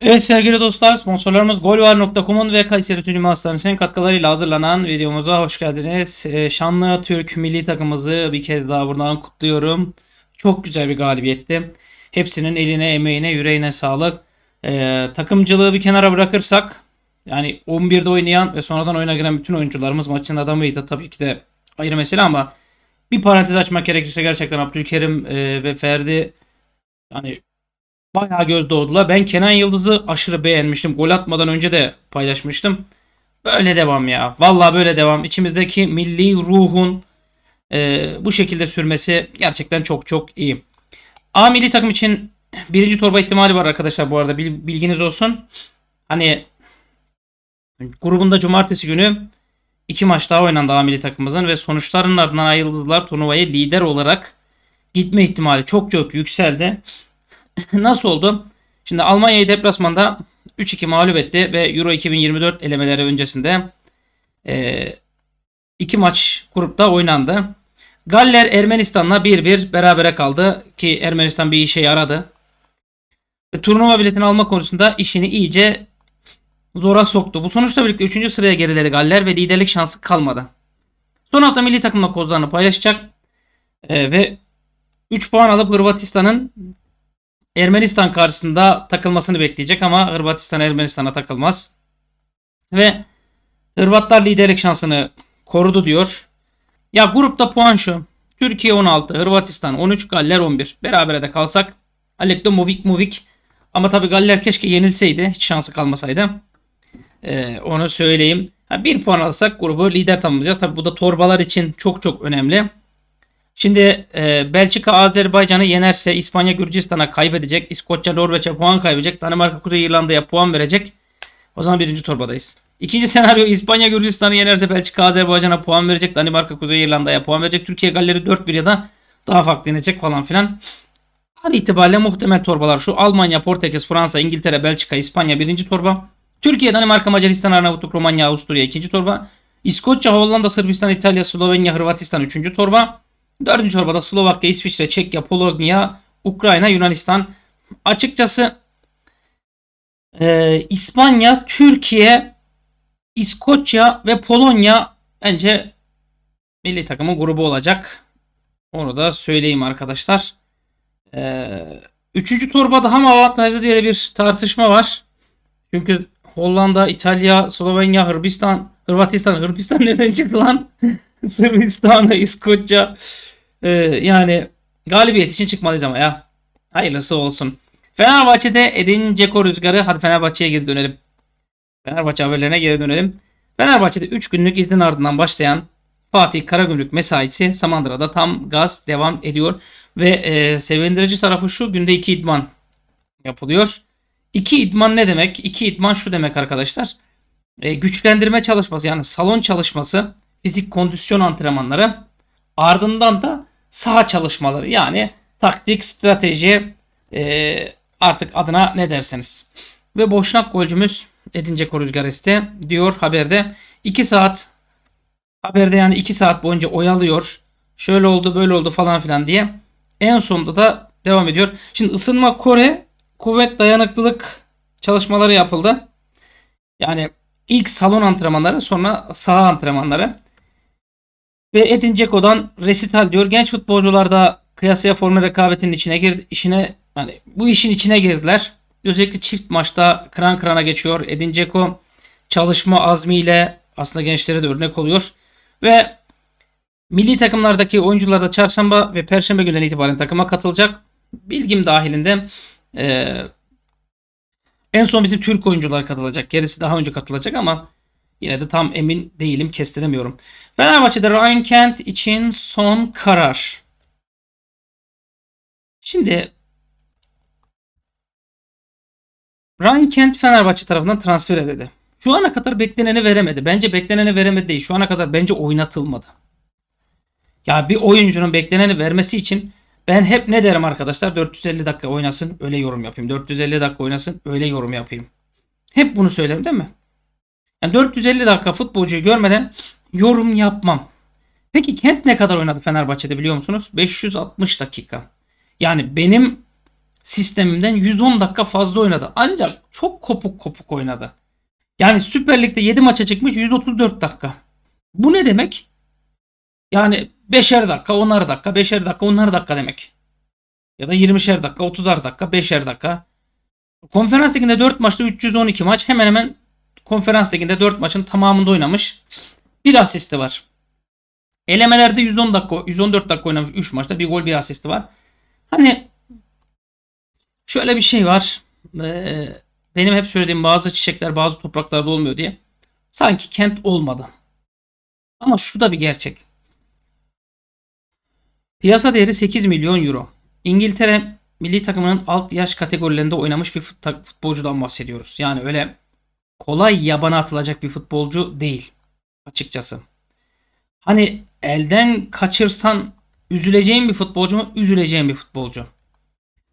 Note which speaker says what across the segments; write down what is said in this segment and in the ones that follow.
Speaker 1: Evet sevgili dostlar sponsorlarımız golvar.com'un ve Kayseri Tünimi Hastanesi'nin katkılarıyla hazırlanan videomuza hoş geldiniz. Ee, Şanlı Türk milli takımımızı bir kez daha buradan kutluyorum. Çok güzel bir galibiyetti. Hepsinin eline, emeğine, yüreğine sağlık. Ee, takımcılığı bir kenara bırakırsak yani 11'de oynayan ve sonradan oyuna giren bütün oyuncularımız maçın adamıydı. Tabii ki de ayrı mesele ama bir parantez açmak gerekirse gerçekten Abdülkerim e, ve Ferdi yani Bayağı göz doğdular. Ben Kenan Yıldız'ı aşırı beğenmiştim. Gol atmadan önce de paylaşmıştım. Böyle devam ya. Valla böyle devam. İçimizdeki milli ruhun e, bu şekilde sürmesi gerçekten çok çok iyi. A milli takım için birinci torba ihtimali var arkadaşlar bu arada. Bilginiz olsun. Hani grubunda cumartesi günü iki maç daha oynandı A milli takımımızın ve sonuçların ardından ayrıldılar. turnuvaya lider olarak gitme ihtimali çok çok yükseldi. Nasıl oldu? Şimdi Almanya'yı deplasmanda 3-2 mağlup etti ve Euro 2024 elemeleri öncesinde e, iki maç grupta oynandı. Galler Ermenistan'la 1-1 berabere kaldı ki Ermenistan bir işe yaradı. Ve turnuva biletini alma konusunda işini iyice zora soktu. Bu sonuçla birlikte 3. sıraya gerileri Galler ve liderlik şansı kalmadı. Son hafta milli takımla kozlarını paylaşacak e, ve 3 puan alıp Hırvatistan'ın Ermenistan karşısında takılmasını bekleyecek ama Hırvatistan Ermenistan'a takılmaz. Ve Hırvatlar liderlik şansını korudu diyor. Ya grupta puan şu. Türkiye 16, Hırvatistan 13, Galler 11. Berabere de kalsak. Alek Movik Movik. Ama tabi Galler keşke yenilseydi. Hiç şansı kalmasaydı. Ee, onu söyleyeyim. Ha, bir puan alsak grubu lider tamamlayacağız. Tabi bu da torbalar için çok çok önemli. Şimdi e, Belçika Azerbaycan'ı yenerse İspanya Gürcistan'a kaybedecek. İskoçya Norveç'e puan kaybedecek. Danimarka Kuzey İrlanda'ya puan verecek. O zaman birinci torbadayız. İkinci senaryo İspanya Gürcistan'ı yenerse Belçika Azerbaycan'a puan verecek. Danimarka Kuzey İrlanda'ya puan verecek. Türkiye Galleri 4-1 ya da daha farklı inecek falan filan. An itibariyle muhtemel torbalar şu. Almanya, Portekiz, Fransa, İngiltere, Belçika, İspanya birinci torba. Türkiye, Danimarka, Macaristan, Arnavutluk, Romanya, Avusturya ikinci torba. İskoçya, Hollanda, Sırbistan, İtalya, Slovenya, Hırvatistan üçüncü torba. Dördüncü çorbada Slovakya, İsviçre, Çekya, Polonya, Ukrayna, Yunanistan. Açıkçası e, İspanya, Türkiye, İskoçya ve Polonya bence milli takımı grubu olacak. Onu da söyleyeyim arkadaşlar. E, üçüncü torba daha mı avantajlı diye bir tartışma var. Çünkü Hollanda, İtalya, Slovenya, Hırvatistan, Hırvatistan, Hırvatistan nereden çıktı lan? Sırbistan'a, İskoçya e, yani galibiyet için çıkmalıyız ama ya. Hayırlısı olsun. Fenerbahçe'de Edin Ceko rüzgarı. Hadi Fenerbahçe'ye geri dönelim. Fenerbahçe haberlerine geri dönelim. Fenerbahçe'de 3 günlük iznin ardından başlayan Fatih Karagümrük mesaisi Samandıra'da tam gaz devam ediyor. Ve e, sevindirici tarafı şu günde 2 idman yapılıyor. 2 idman ne demek? 2 idman şu demek arkadaşlar. E, güçlendirme çalışması yani salon çalışması fizik kondisyon antrenmanları ardından da saha çalışmaları yani taktik, strateji e, artık adına ne derseniz. Ve boşnak golcümüz Edin Dzeko rüzgar diyor haberde. 2 saat haberde yani 2 saat boyunca oyalıyor. Şöyle oldu böyle oldu falan filan diye. En sonunda da devam ediyor. Şimdi ısınma Kore kuvvet dayanıklılık çalışmaları yapıldı. Yani ilk salon antrenmanları sonra saha antrenmanları. Ve Edin Dzeko'dan resital diyor. Genç futbolcular da kıyasaya forma rekabetinin içine gir işine yani bu işin içine girdiler. Özellikle çift maçta kıran kırana geçiyor. Edin Dzeko çalışma azmiyle aslında gençlere de örnek oluyor. Ve milli takımlardaki oyuncular da çarşamba ve perşembe günden itibaren takıma katılacak. Bilgim dahilinde e, en son bizim Türk oyuncular katılacak. Gerisi daha önce katılacak ama Yine de tam emin değilim kestiremiyorum. Fenerbahçe'de Ryan Kent için son karar. Şimdi Ryan Kent Fenerbahçe tarafından transfer edildi. Şu ana kadar bekleneni veremedi. Bence bekleneni veremedi değil. Şu ana kadar bence oynatılmadı. Ya bir oyuncunun bekleneni vermesi için ben hep ne derim arkadaşlar? 450 dakika oynasın öyle yorum yapayım. 450 dakika oynasın öyle yorum yapayım. Hep bunu söylerim değil mi? Yani 450 dakika futbolcuyu görmeden yorum yapmam. Peki Kent ne kadar oynadı Fenerbahçe'de biliyor musunuz? 560 dakika. Yani benim sistemimden 110 dakika fazla oynadı. Ancak çok kopuk kopuk oynadı. Yani Süper Lig'de 7 maça çıkmış 134 dakika. Bu ne demek? Yani 5'er dakika, 10'ar dakika, 5'er dakika, 10'ar dakika demek. Ya da 20'şer dakika, 30'ar dakika, 5'er dakika. Konferans liginde 4 maçta 312 maç hemen hemen Konferans liginde 4 maçın tamamında oynamış. Bir asisti var. Elemelerde 110 dakika, 114 dakika oynamış 3 maçta. Bir gol bir asisti var. Hani şöyle bir şey var. Ee, benim hep söylediğim bazı çiçekler bazı topraklarda olmuyor diye. Sanki kent olmadı. Ama şu da bir gerçek. Piyasa değeri 8 milyon euro. İngiltere milli takımının alt yaş kategorilerinde oynamış bir futbolcudan bahsediyoruz. Yani öyle kolay yabana atılacak bir futbolcu değil açıkçası. Hani elden kaçırsan üzüleceğin bir futbolcu mu? Üzüleceğin bir futbolcu.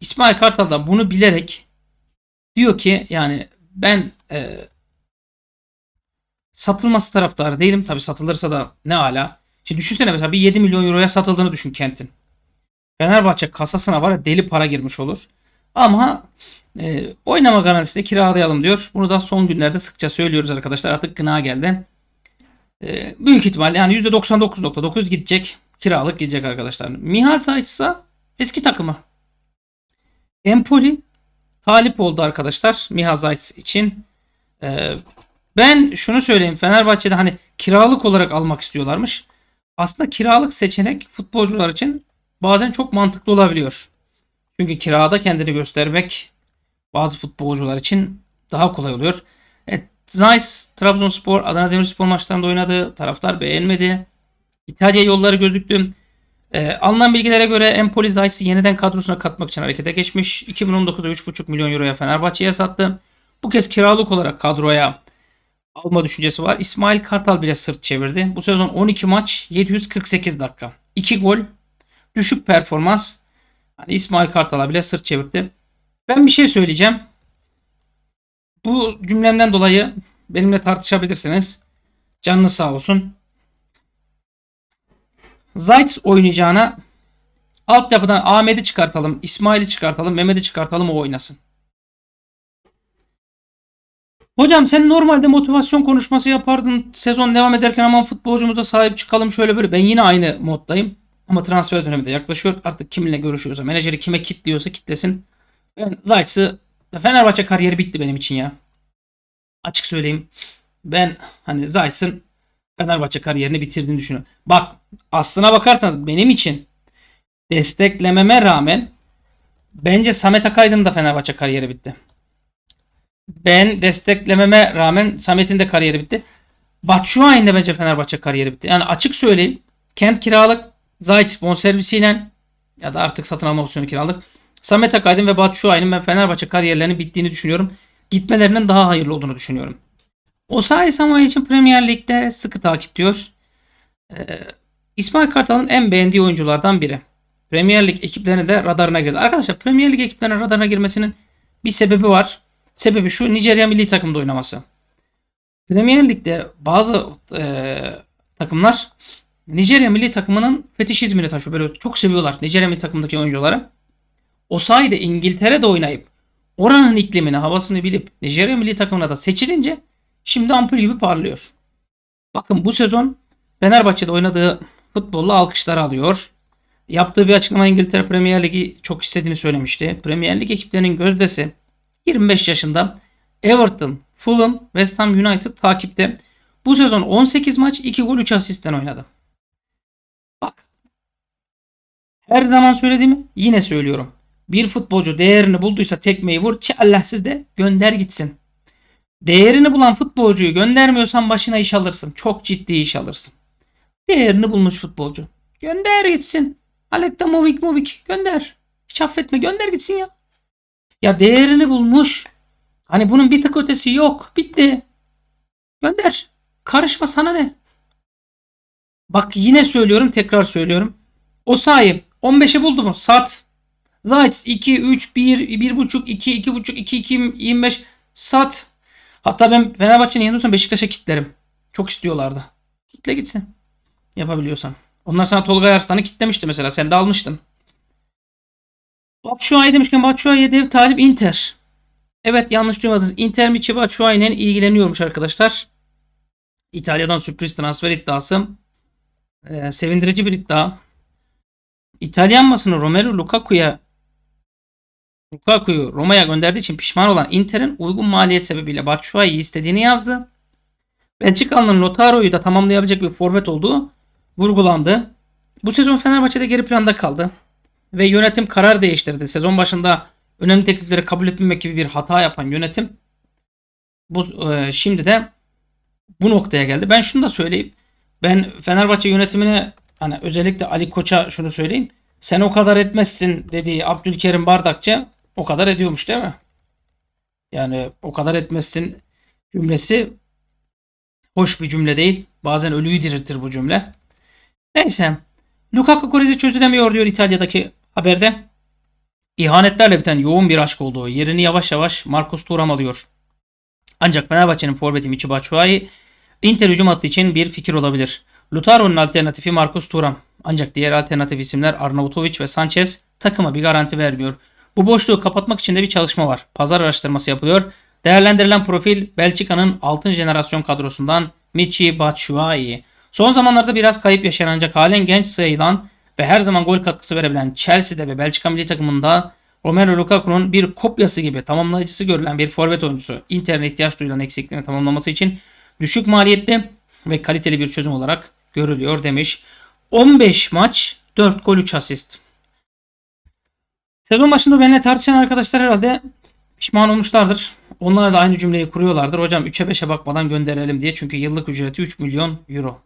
Speaker 1: İsmail Kartal da bunu bilerek diyor ki yani ben e, satılması taraftarı değilim. Tabi satılırsa da ne ala. Şimdi düşünsene mesela bir 7 milyon euroya satıldığını düşün Kent'in. Fenerbahçe kasasına var ya deli para girmiş olur. Ama e, oynama garantisiyle kiralayalım diyor. Bunu da son günlerde sıkça söylüyoruz arkadaşlar. Artık gına geldi. E, büyük ihtimal yani %99.9 gidecek. Kiralık gidecek arkadaşlar. Mihal ise eski takımı. Empoli talip oldu arkadaşlar Mihazayt için. E, ben şunu söyleyeyim. Fenerbahçe'de hani kiralık olarak almak istiyorlarmış. Aslında kiralık seçenek futbolcular için bazen çok mantıklı olabiliyor. Çünkü kirada kendini göstermek bazı futbolcular için daha kolay oluyor. Evet, Zeiss, Trabzonspor, Adana Demirspor maçlarında oynadı. Taraftar beğenmedi. İtalya yolları gözüktü. E, alınan bilgilere göre Empoli Zeiss'i yeniden kadrosuna katmak için harekete geçmiş. 2019'da 3,5 milyon euroya Fenerbahçe'ye sattı. Bu kez kiralık olarak kadroya alma düşüncesi var. İsmail Kartal bile sırt çevirdi. Bu sezon 12 maç 748 dakika. 2 gol. Düşük performans. Hani İsmail Kartal'a bile sırt çevirtti. Ben bir şey söyleyeceğim. Bu cümlemden dolayı benimle tartışabilirsiniz. Canlı sağ olsun. Zayt oynayacağına altyapıdan Ahmet'i çıkartalım, İsmail'i çıkartalım, Mehmet'i çıkartalım o oynasın. Hocam sen normalde motivasyon konuşması yapardın. Sezon devam ederken aman futbolcumuza sahip çıkalım şöyle böyle. Ben yine aynı moddayım. Ama transfer dönemi de yaklaşıyor. Artık kiminle görüşüyorsa, menajeri kime kitliyorsa kitlesin. Ben Zayt'sı Fenerbahçe kariyeri bitti benim için ya. Açık söyleyeyim. Ben hani Zayt'sın Fenerbahçe kariyerini bitirdiğini düşünüyorum. Bak aslına bakarsanız benim için desteklememe rağmen bence Samet Akaydın da Fenerbahçe kariyeri bitti. Ben desteklememe rağmen Samet'in de kariyeri bitti. Batshuayi'nin de bence Fenerbahçe kariyeri bitti. Yani açık söyleyeyim. Kent kiralık Zayt bonservisiyle ya da artık satın alma opsiyonu kiraladık. Samet Akaydın ve Batu Şuay'ın ben Fenerbahçe kariyerlerinin bittiğini düşünüyorum. Gitmelerinin daha hayırlı olduğunu düşünüyorum. Osayi Samuel için Premier Lig'de sıkı takip diyor. Ee, İsmail Kartal'ın en beğendiği oyunculardan biri. Premier Lig ekiplerine de radarına girdi. Arkadaşlar Premier Lig ekiplerine radarına girmesinin bir sebebi var. Sebebi şu Nijerya milli takımda oynaması. Premier Lig'de bazı e, takımlar Nijerya milli takımının fetişizmini taşıyor. Böyle çok seviyorlar Nijerya milli takımındaki oyuncuları. O sayede İngiltere'de oynayıp oranın iklimini, havasını bilip Nijerya milli takımına da seçilince şimdi ampul gibi parlıyor. Bakın bu sezon Fenerbahçe'de oynadığı futbolla alkışlar alıyor. Yaptığı bir açıklama İngiltere Premier Ligi çok istediğini söylemişti. Premier Lig ekiplerinin gözdesi 25 yaşında Everton, Fulham, West Ham United takipte. Bu sezon 18 maç 2 gol 3 asistten oynadı. Her zaman söylediğimi yine söylüyorum. Bir futbolcu değerini bulduysa tekmeyi vur. Çi Allah siz de gönder gitsin. Değerini bulan futbolcuyu göndermiyorsan başına iş alırsın. Çok ciddi iş alırsın. Değerini bulmuş futbolcu. Gönder gitsin. Alekta Movik Movik gönder. Hiç affetme gönder gitsin ya. Ya değerini bulmuş. Hani bunun bir tık ötesi yok. Bitti. Gönder. Karışma sana ne? Bak yine söylüyorum tekrar söylüyorum. O sahip 15'i buldu mu? Sat. Zayt 2, 3, 1, 1.5, 2, 2.5, 2, 2, 25. Sat. Hatta ben Fenerbahçe'nin yanıyorsam Beşiktaş'a kitlerim. Çok istiyorlardı. Kitle gitsin. Yapabiliyorsan. Onlar sana Tolga Yarslan'ı kitlemişti mesela. Sen de almıştın. Batshuayi demişken Batshuayi dev talip Inter. Evet yanlış duymadınız. Inter Miçi Batshuayi ile ilgileniyormuş arkadaşlar. İtalya'dan sürpriz transfer iddiası. Ee, sevindirici bir iddia. İtalyan basını Romero, Lukaku'ya Lukaku'yu Roma'ya gönderdiği için pişman olan Inter'in uygun maliyet sebebiyle Batshuayi'yi istediğini yazdı. Belçikalı'nın Lotaro'yu da tamamlayabilecek bir forvet olduğu vurgulandı. Bu sezon Fenerbahçe'de geri planda kaldı ve yönetim karar değiştirdi. Sezon başında önemli teklifleri kabul etmemek gibi bir hata yapan yönetim bu e, şimdi de bu noktaya geldi. Ben şunu da söyleyeyim. Ben Fenerbahçe yönetimine hani özellikle Ali Koç'a şunu söyleyeyim. Sen o kadar etmezsin dediği Abdülkerim Bardakçı o kadar ediyormuş değil mi? Yani o kadar etmezsin cümlesi hoş bir cümle değil. Bazen ölüyü diriltir bu cümle. Neyse. Lukaku krizi çözülemiyor diyor İtalya'daki haberde. İhanetlerle biten yoğun bir aşk olduğu yerini yavaş yavaş Marcos Thuram alıyor. Ancak Fenerbahçe'nin forveti Michi Batshuayi Inter hücum hattı için bir fikir olabilir. Lutaro'nun alternatifi Marcus Thuram. Ancak diğer alternatif isimler Arnavutovic ve Sanchez takıma bir garanti vermiyor. Bu boşluğu kapatmak için de bir çalışma var. Pazar araştırması yapılıyor. Değerlendirilen profil Belçika'nın altın jenerasyon kadrosundan Michi Batshuayi. Son zamanlarda biraz kayıp yaşayan ancak halen genç sayılan ve her zaman gol katkısı verebilen Chelsea'de ve Belçika milli takımında Romero Lukaku'nun bir kopyası gibi tamamlayıcısı görülen bir forvet oyuncusu Inter'in ihtiyaç duyulan eksikliğini tamamlaması için düşük maliyetli ve kaliteli bir çözüm olarak görülüyor demiş. 15 maç 4 gol 3 asist. Sezon başında benimle tartışan arkadaşlar herhalde pişman olmuşlardır. Onlar da aynı cümleyi kuruyorlardır. Hocam 3'e 5'e bakmadan gönderelim diye. Çünkü yıllık ücreti 3 milyon euro.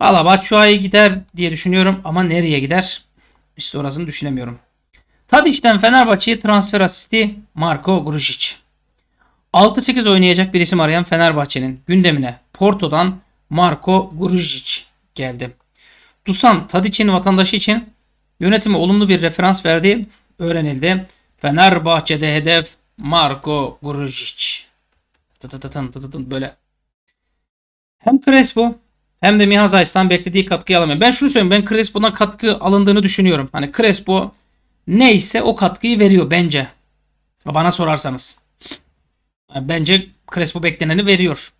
Speaker 1: Valla Batshuayi gider diye düşünüyorum ama nereye gider? İşte orasını düşünemiyorum. Tadic'den Fenerbahçe'ye transfer asisti Marco Grujic. 6-8 oynayacak bir isim arayan Fenerbahçe'nin gündemine Porto'dan Marko Grujic geldi. Dusan Tadic'in vatandaşı için yönetime olumlu bir referans verdiği öğrenildi. Fenerbahçe'de hedef Marko Grujic. Tıtıtıtın tıtıtın böyle. Hem Crespo hem de Miha Mihazays'tan beklediği katkıyı alamıyor. Ben şunu söyleyeyim. Ben Crespo'dan katkı alındığını düşünüyorum. Hani Crespo neyse o katkıyı veriyor bence. Bana sorarsanız. Bence Crespo bekleneni veriyor.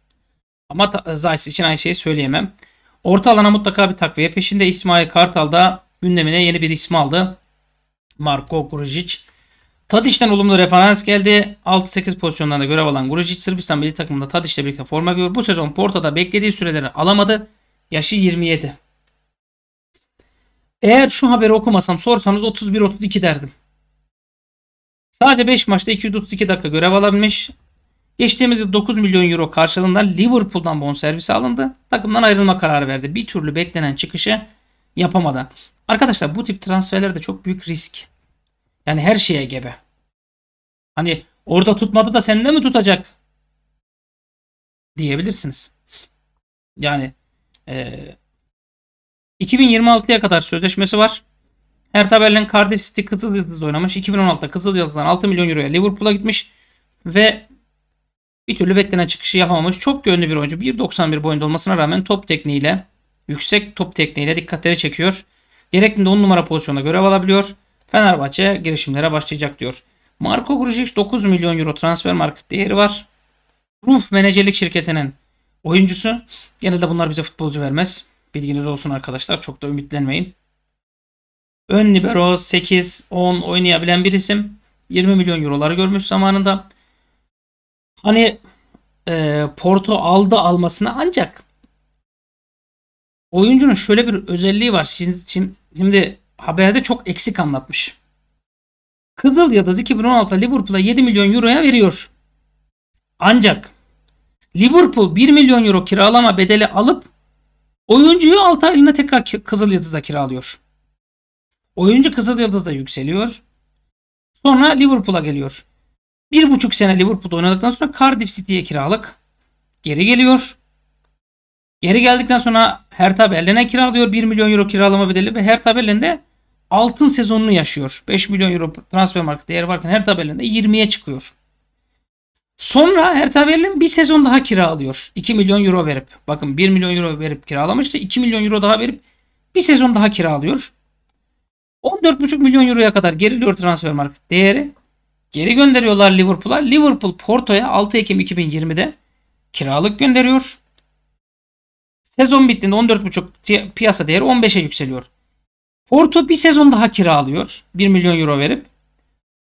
Speaker 1: Ama Zaytis için aynı şeyi söyleyemem. Orta alana mutlaka bir takviye peşinde. İsmail Kartal da gündemine yeni bir isim aldı. Marko Grujic. Tadiş'ten olumlu referans geldi. 6-8 pozisyonlarında görev alan Grujic Sırbistan milli takımında Tadiş'le birlikte forma görüyor. Bu sezon Porto'da beklediği süreleri alamadı. Yaşı 27. Eğer şu haberi okumasam sorsanız 31-32 derdim. Sadece 5 maçta 232 dakika görev alabilmiş. Geçtiğimiz yıl 9 milyon euro karşılığında Liverpool'dan bonservisi alındı. Takımdan ayrılma kararı verdi. Bir türlü beklenen çıkışı yapamadı. Arkadaşlar bu tip transferlerde çok büyük risk. Yani her şeye gebe. Hani orada tutmadı da sende mi tutacak? Diyebilirsiniz. Yani e, 2026'ya kadar sözleşmesi var. Her Taberlen Cardiff City Kızıl Yıldız oynamış. 2016'da Kızıl Yıldız'dan 6 milyon euroya Liverpool'a gitmiş. Ve bir türlü beklenen çıkışı yapamamış. Çok yönlü bir oyuncu. 1.91 boyunda olmasına rağmen top tekniğiyle, yüksek top tekniğiyle dikkatleri çekiyor. Gerektiğinde 10 numara pozisyonda görev alabiliyor. Fenerbahçe girişimlere başlayacak diyor. Marco Grujic 9 milyon euro transfer market değeri var. Ruf menajerlik şirketinin oyuncusu. Genelde bunlar bize futbolcu vermez. Bilginiz olsun arkadaşlar. Çok da ümitlenmeyin.
Speaker 2: Ön libero
Speaker 1: 8-10 oynayabilen bir isim. 20 milyon euroları görmüş zamanında. Hani e, Porto aldı almasına ancak oyuncunun şöyle bir özelliği var. Şimdi, şimdi, şimdi haberde çok eksik anlatmış. Kızıl Yıldız 2016'da Liverpool'a 7 milyon euroya veriyor. Ancak Liverpool 1 milyon euro kiralama bedeli alıp oyuncuyu 6 aylığına tekrar Kızıl Yıldız'a kiralıyor. Oyuncu Kızıl Yıldız'da yükseliyor. Sonra Liverpool'a geliyor. Bir buçuk sene Liverpool'da oynadıktan sonra Cardiff City'ye kiralık geri geliyor. Geri geldikten sonra Hertha Berlin'e kiralıyor. 1 milyon euro kiralama bedeli ve Hertha Berlin'de altın sezonunu yaşıyor. 5 milyon euro transfer market değeri varken Hertha Berlin'de 20'ye çıkıyor. Sonra Hertha Berlin bir sezon daha kiralıyor. 2 milyon euro verip. Bakın 1 milyon euro verip kiralamıştı. 2 milyon euro daha verip bir sezon daha kiralıyor. 14,5 milyon euroya kadar geriliyor transfer market değeri. Geri gönderiyorlar Liverpool'a. Liverpool Porto'ya 6 Ekim 2020'de kiralık gönderiyor. Sezon bittiğinde 14,5 piyasa değeri 15'e yükseliyor. Porto bir sezon daha kiralıyor. 1 milyon euro verip.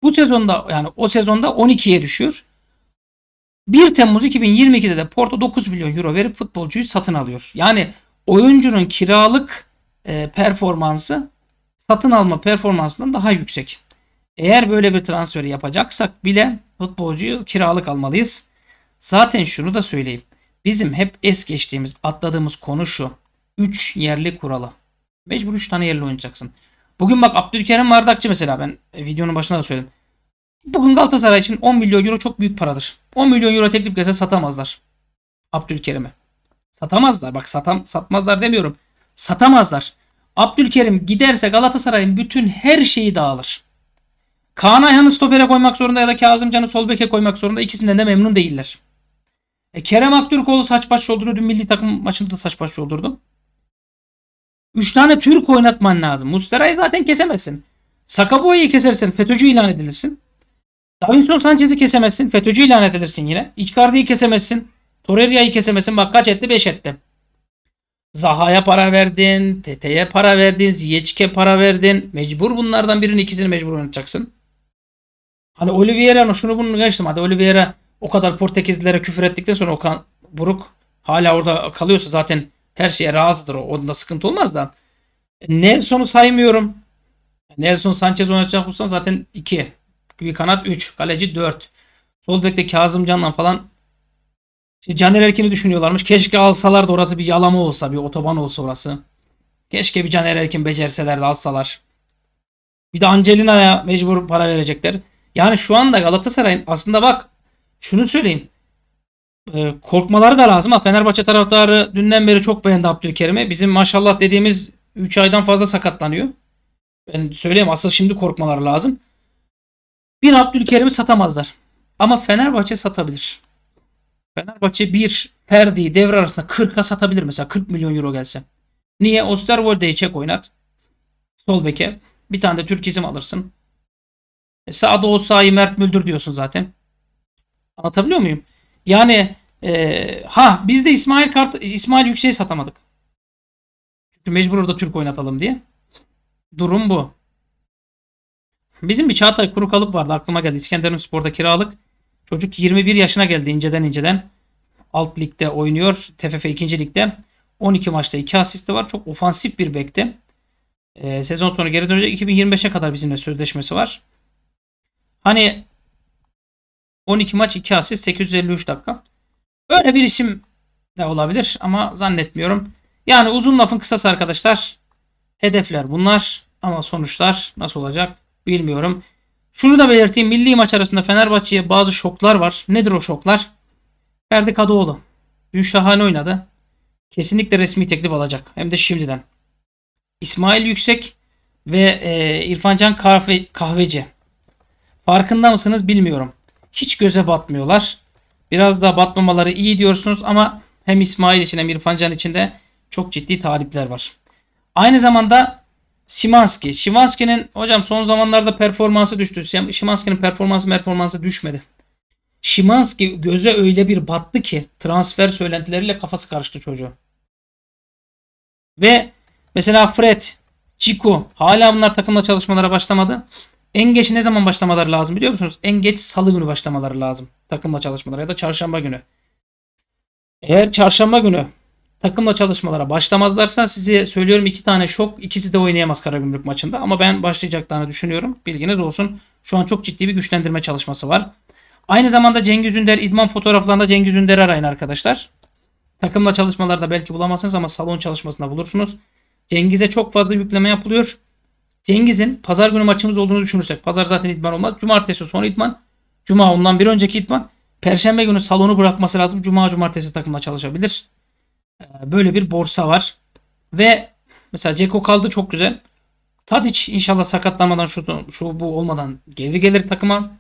Speaker 1: Bu sezonda yani o sezonda 12'ye düşüyor. 1 Temmuz 2022'de de Porto 9 milyon euro verip futbolcuyu satın alıyor. Yani oyuncunun kiralık e, performansı satın alma performansından daha yüksek. Eğer böyle bir transferi yapacaksak bile futbolcuyu kiralık almalıyız. Zaten şunu da söyleyeyim. Bizim hep es geçtiğimiz, atladığımız konu şu. 3 yerli kuralı. Mecbur 3 tane yerli oynayacaksın. Bugün bak Abdülkerim vardakçı mesela ben videonun başında da söyledim. Bugün Galatasaray için 10 milyon euro çok büyük paradır. 10 milyon euro teklif gelse satamazlar. Abdülkerim'i. Satamazlar. Bak satam, satmazlar demiyorum. Satamazlar. Abdülkerim giderse Galatasaray'ın bütün her şeyi dağılır. Kaan Ayhan'ı stopere koymak zorunda ya da Kazım Can'ı sol beke koymak zorunda. ikisinden de memnun değiller. E, Kerem Aktürkoğlu saç baş yolduruyor. Dün milli takım maçında da saç baş yoldurdu. 3 tane Türk oynatman lazım. Mustera'yı zaten kesemezsin. Sakaboyu kesersin. FETÖ'cü ilan edilirsin. Davinson Sanchez'i kesemezsin. FETÖ'cü ilan edilirsin yine. Icardi'yi kesemezsin. Torreira'yı kesemezsin. Bak kaç etti? beş etti. Zaha'ya para verdin. Tete'ye para verdin. Ziyeçke para verdin. Mecbur bunlardan birinin ikisini mecbur oynatacaksın. Hani Oliveira'nın şunu bunu geçtim. Hadi Oliveira o kadar Portekizlilere küfür ettikten sonra Okan Buruk hala orada kalıyorsa zaten her şeye razıdır o. Onda sıkıntı olmaz da. E, Nelson'u saymıyorum. E, Nelson Sanchez oynatacak olsan zaten 2. Bir kanat 3. Kaleci 4. Sol bekte Kazım Can'la falan işte Caner Erkin'i düşünüyorlarmış. Keşke alsalar da orası bir yalama olsa, bir otoban olsa orası. Keşke bir Caner Erkin becerseler de alsalar. Bir de Angelina'ya mecbur para verecekler. Yani şu anda Galatasaray'ın aslında bak şunu söyleyeyim. E, korkmaları da lazım. Ha, Fenerbahçe taraftarı dünden beri çok beğendi Abdülkerim'i. Bizim maşallah dediğimiz 3 aydan fazla sakatlanıyor. Ben söyleyeyim asıl şimdi korkmaları lazım. Bir Abdülkerim'i satamazlar. Ama Fenerbahçe satabilir. Fenerbahçe bir Ferdi devre arasında 40'a satabilir mesela 40 milyon euro gelse. Niye? Osterwold'e çek oynat. Sol beke. Bir tane de Türk izim alırsın. E, sağda Osayi Mert Müldür diyorsun zaten. Anlatabiliyor muyum? Yani e, ha biz de İsmail Kart İsmail Yüksek'i satamadık. Çünkü mecbur orada Türk oynatalım diye. Durum bu. Bizim bir Çağatay Kuru kalıp vardı aklıma geldi. İskenderun Spor'da kiralık. Çocuk 21 yaşına geldi inceden inceden. Alt ligde oynuyor. TFF 2. ligde. 12 maçta 2 asisti var. Çok ofansif bir bekti. Ee, sezon sonu geri dönecek. 2025'e kadar bizimle sözleşmesi var. Hani 12 maç 2 asist 853 dakika. Böyle bir isim de olabilir ama zannetmiyorum. Yani uzun lafın kısası arkadaşlar. Hedefler bunlar ama sonuçlar nasıl olacak bilmiyorum. Şunu da belirteyim. Milli maç arasında Fenerbahçe'ye bazı şoklar var. Nedir o şoklar? Ferdi Kadıoğlu. Dün şahane oynadı. Kesinlikle resmi teklif alacak. Hem de şimdiden. İsmail Yüksek ve e, İrfan Can Kahve, Kahveci. Farkında mısınız bilmiyorum. Hiç göze batmıyorlar. Biraz daha batmamaları iyi diyorsunuz ama hem İsmail için hem İrfan Can için de çok ciddi talipler var. Aynı zamanda Simanski. Simanski'nin hocam son zamanlarda performansı düştü. Simanski'nin performansı performansı düşmedi. Şimanski göze öyle bir battı ki transfer söylentileriyle kafası karıştı çocuğu. Ve mesela Fred, Chico hala bunlar takımla çalışmalara başlamadı. En geç ne zaman başlamaları lazım biliyor musunuz? En geç salı günü başlamaları lazım. Takımla çalışmalara ya da çarşamba günü. Eğer çarşamba günü takımla çalışmalara başlamazlarsa size söylüyorum iki tane şok. ikisi de oynayamaz Karagümrük maçında. Ama ben başlayacaklarını düşünüyorum. Bilginiz olsun. Şu an çok ciddi bir güçlendirme çalışması var. Aynı zamanda Cengiz Ünder idman fotoğraflarında Cengiz Ünder'i arayın arkadaşlar. Takımla çalışmalarda belki bulamazsınız ama salon çalışmasında bulursunuz. Cengiz'e çok fazla yükleme yapılıyor. Cengiz'in pazar günü maçımız olduğunu düşünürsek pazar zaten idman olmaz. Cumartesi son idman. Cuma ondan bir önceki idman. Perşembe günü salonu bırakması lazım. Cuma cumartesi takımla çalışabilir. Ee, böyle bir borsa var. Ve mesela Ceko kaldı çok güzel. Tadic inşallah sakatlanmadan şu, şu bu olmadan geri gelir takıma.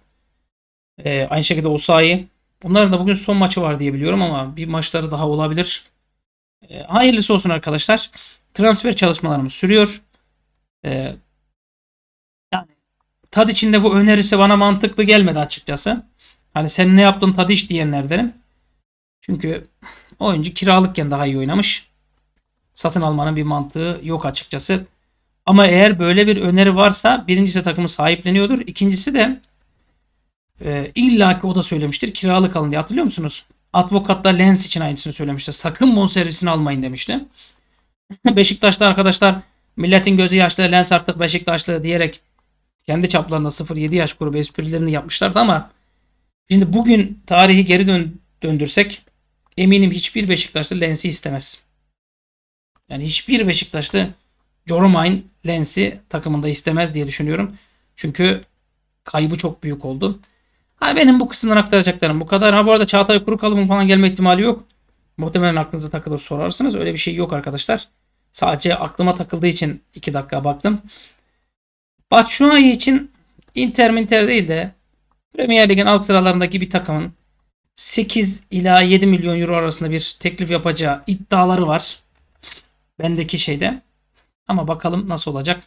Speaker 1: Ee, aynı şekilde Osayi. Bunların da bugün son maçı var diye biliyorum ama bir maçları daha olabilir. Ee, hayırlısı olsun arkadaşlar. Transfer çalışmalarımız sürüyor. Ee, tad içinde bu önerisi bana mantıklı gelmedi açıkçası. Hani sen ne yaptın tad Tadiş diyenlerdenim. Çünkü oyuncu kiralıkken daha iyi oynamış. Satın almanın bir mantığı yok açıkçası. Ama eğer böyle bir öneri varsa birincisi takımı sahipleniyordur. İkincisi de e, illaki o da söylemiştir kiralık alın diye hatırlıyor musunuz? Advokat da Lens için aynısını söylemişti. Sakın bonservisini almayın demişti. Beşiktaş'ta arkadaşlar milletin gözü yaşlı Lens artık Beşiktaşlı diyerek kendi çaplarında 0-7 yaş grubu esprilerini yapmışlardı ama şimdi bugün tarihi geri döndürsek eminim hiçbir Beşiktaşlı Lens'i istemez. Yani hiçbir Beşiktaşlı Joromain Lens'i takımında istemez diye düşünüyorum. Çünkü kaybı çok büyük oldu. Ha benim bu kısımdan aktaracaklarım bu kadar. Ha bu arada Çağatay Kuru Kurukalım'ın falan gelme ihtimali yok. Muhtemelen aklınıza takılır sorarsınız. Öyle bir şey yok arkadaşlar. Sadece aklıma takıldığı için 2 dakika baktım. Batshuayi için Inter inter değil de Premier Lig'in alt sıralarındaki bir takımın 8 ila 7 milyon euro arasında bir teklif yapacağı iddiaları var. Bendeki şeyde. Ama bakalım nasıl olacak.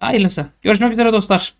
Speaker 1: Hayırlısı. Görüşmek üzere dostlar.